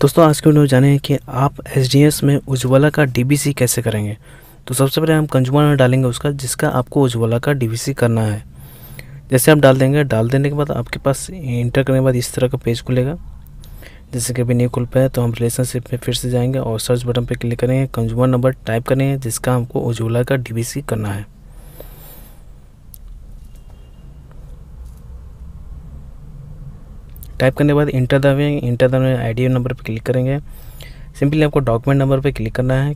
दोस्तों आज के वीडियो जाने कि आप एस में उज्ज्वला का सी कैसे करेंगे तो सबसे पहले हम कंज्यूमर में डालेंगे उसका जिसका आपको उज्ज्वला का सी करना है जैसे आप डाल देंगे डाल देने के बाद आपके पास इंटर करने के बाद इस तरह का पेज खुलेगा जैसे कि अभी नहीं खुल पाया तो हम रिलेशनशिप में फिर से जाएंगे और सर्च बटन पर क्लिक करेंगे कंज्यूमर नंबर टाइप करेंगे जिसका हमको उज्ज्वला का सी करना है टाइप करने के बाद इंटर दबाएंगे इंटर दबाने आई नंबर पर क्लिक करेंगे सिंपली आपको डॉक्यूमेंट नंबर पर क्लिक करना है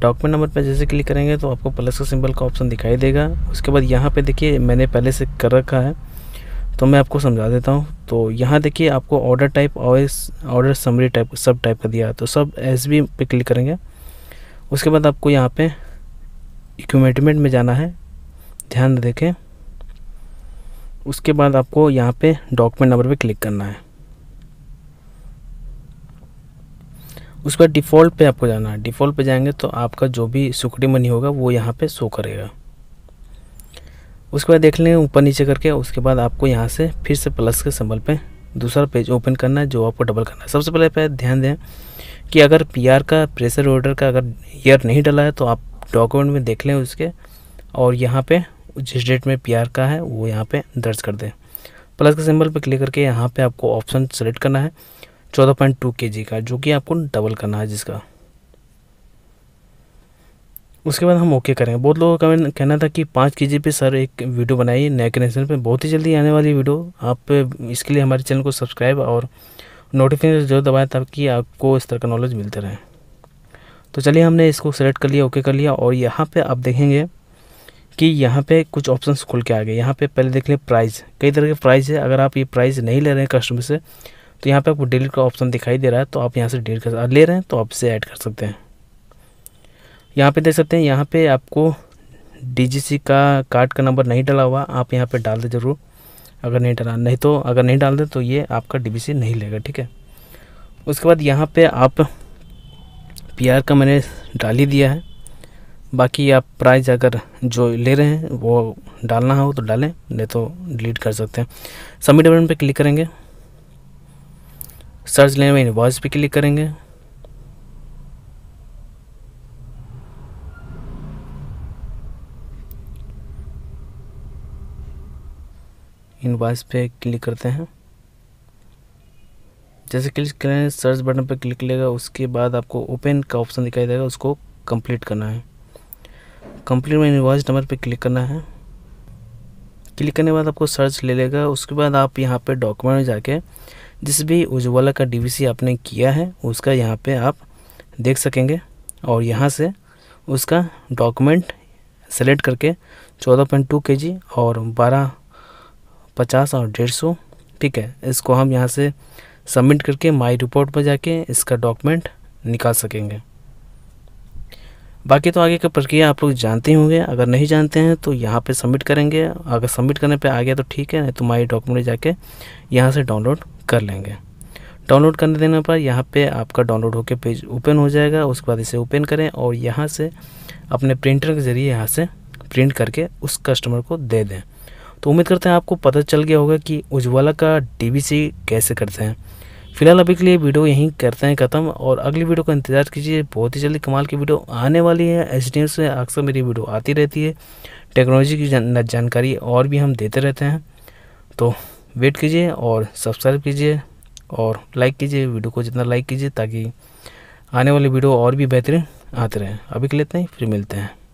डॉक्यूमेंट नंबर पर जैसे क्लिक करेंगे तो आपको प्लस का सिंबल का ऑप्शन दिखाई देगा उसके बाद यहाँ पे देखिए मैंने पहले से कर रखा है तो मैं आपको समझा देता हूँ तो यहाँ देखिए आपको ऑर्डर टाइप और ऑर्डर समरी टाइप सब टाइप का दिया तो सब एस बी पे क्लिक करेंगे उसके बाद आपको यहाँ पे इक्विपमेंट में जाना है ध्यान देखें उसके बाद आपको यहाँ पे डॉक्यूमेंट नंबर पे क्लिक करना है उसके बाद डिफ़ॉल्ट पे आपको जाना है डिफ़ॉल्ट पे जाएंगे तो आपका जो भी सुखड़ी मनी होगा वो यहाँ पे शो करेगा उसके बाद देख लेंगे ऊपर नीचे करके उसके बाद आपको यहाँ से फिर से प्लस के संबल पे दूसरा पेज ओपन करना है जो आपको डबल करना है सबसे पहले पे ध्यान दें कि अगर पी का प्रेशर ऑर्डर का अगर ईयर नहीं डला है तो आप डॉक्यूमेंट में देख लें उसके और यहाँ पर जिस डेट में पी का है वो यहाँ पर दर्ज कर दें प्लस के सिंबल पर क्लिक करके यहाँ पे आपको ऑप्शन सेलेक्ट करना है चौदह पॉइंट टू के जी का जो कि आपको डबल करना है जिसका उसके बाद हम ओके करेंगे बहुत लोगों का कहना था कि पाँच के जी पे सर एक वीडियो बनाइए नए कनेक्शन पर बहुत ही जल्दी आने वाली वीडियो आप इसके लिए हमारे चैनल को सब्सक्राइब और नोटिफिकेशन जरूर दबाएँ ताकि आपको इस तरह का नॉलेज मिलते रहे तो चलिए हमने इसको सेलेक्ट कर लिया ओके कर लिया और यहाँ पर आप देखेंगे कि यहाँ पे कुछ ऑप्शंस खुल के आ गए यहाँ पे पहले देख लें प्राइस कई तरह के प्राइस है अगर आप ये प्राइस नहीं ले रहे हैं कस्टमर से तो यहाँ पे आपको डिलीट का ऑप्शन दिखाई दे रहा है तो आप यहाँ से डिलीट कर ले रहे हैं तो आप इसे ऐड कर सकते हैं यहाँ पे देख सकते हैं यहाँ पे आपको डी का कार्ड का नंबर नहीं डाला हुआ आप यहाँ पर डाल दें ज़रूर अगर नहीं डाला नहीं तो अगर नहीं डाल दें तो ये आपका डी नहीं लेगा ठीक है उसके बाद यहाँ पर आप पी का मैंने डाल ही दिया है बाकी आप प्राइस अगर जो ले रहे हैं वो डालना हो तो डालें नहीं तो डिलीट कर सकते हैं सबमिट बटन पे क्लिक करेंगे सर्च लेने में इन्वाइस पे क्लिक करेंगे इनवाइस पे क्लिक करते हैं जैसे क्लिक करें सर्च बटन पर क्लिक लेगा उसके बाद आपको ओपन का ऑप्शन दिखाई देगा उसको कंप्लीट करना है कंप्लीट में इन्वाइस नंबर पे क्लिक करना है क्लिक करने के बाद आपको सर्च ले लेगा उसके बाद आप यहाँ पे डॉक्यूमेंट में जाके जिस भी उज्ज्वला का डीवीसी आपने किया है उसका यहाँ पे आप देख सकेंगे और यहाँ से उसका डॉक्यूमेंट सेलेक्ट करके के जी और बारह पचास और डेढ़ सौ ठीक है इसको हम यहाँ से सबमिट करके माई रिपोर्ट पर जाके इसका डॉक्यूमेंट निकाल सकेंगे बाकी तो आगे की प्रक्रिया आप लोग जानते ही होंगे अगर नहीं जानते हैं तो यहाँ पे सबमिट करेंगे अगर सबमिट करने पे आ गया तो ठीक है नहीं तो माई डॉक्यूमेंट जाके यहाँ से डाउनलोड कर लेंगे डाउनलोड करने देने पर यहाँ पे आपका डाउनलोड होकर पेज ओपन हो जाएगा उसके बाद इसे ओपन करें और यहाँ से अपने प्रिंटर के ज़रिए यहाँ से प्रिंट करके उस कस्टमर को दे दें तो उम्मीद करते हैं आपको पता चल गया होगा कि उज्ज्वला का डी कैसे करते हैं फिलहाल अभी के लिए वीडियो यहीं करते हैं ख़त्म और अगली वीडियो का इंतजार कीजिए बहुत ही जल्दी कमाल की वीडियो आने वाली है एच डी से अक्सर मेरी वीडियो आती रहती है टेक्नोलॉजी की जानकारी और भी हम देते रहते हैं तो वेट कीजिए और सब्सक्राइब कीजिए और लाइक कीजिए वीडियो को जितना लाइक कीजिए ताकि आने वाली वीडियो और भी बेहतरीन आते रहें अभी के लिए इतना ही फिर मिलते हैं